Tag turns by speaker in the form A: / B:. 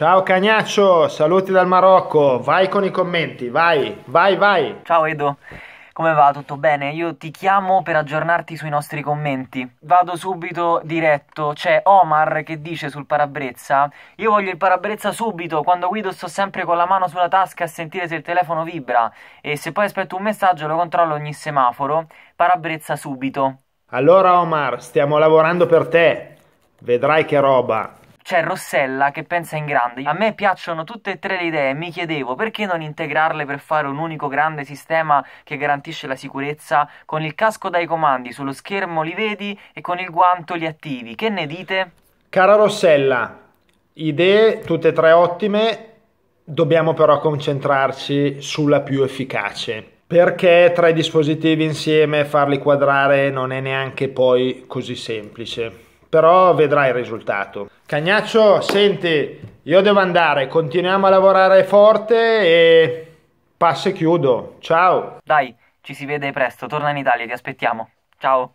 A: Ciao Cagnaccio, saluti dal Marocco, vai con i commenti, vai, vai, vai.
B: Ciao Edo. Come va? Tutto bene? Io ti chiamo per aggiornarti sui nostri commenti. Vado subito diretto. C'è Omar che dice sul parabrezza: Io voglio il parabrezza subito. Quando guido sto sempre con la mano sulla tasca a sentire se il telefono vibra. E se poi aspetto un messaggio lo controllo ogni semaforo. Parabrezza subito. Allora, Omar,
A: stiamo lavorando per te. Vedrai che roba
B: c'è Rossella che pensa in grande. A me piacciono tutte e tre le idee, mi chiedevo perché non integrarle per fare un unico grande sistema che garantisce la sicurezza? Con il casco dai comandi, sullo schermo li vedi e con il guanto li attivi. Che ne dite?
A: Cara Rossella, idee tutte e tre ottime, dobbiamo però concentrarci sulla più efficace perché tre dispositivi insieme farli quadrare non è neanche poi così semplice, però vedrai il risultato. Cagnaccio, senti, io devo andare, continuiamo a lavorare forte e passo e chiudo. Ciao. Dai, ci si vede presto, torna in Italia, ti aspettiamo. Ciao.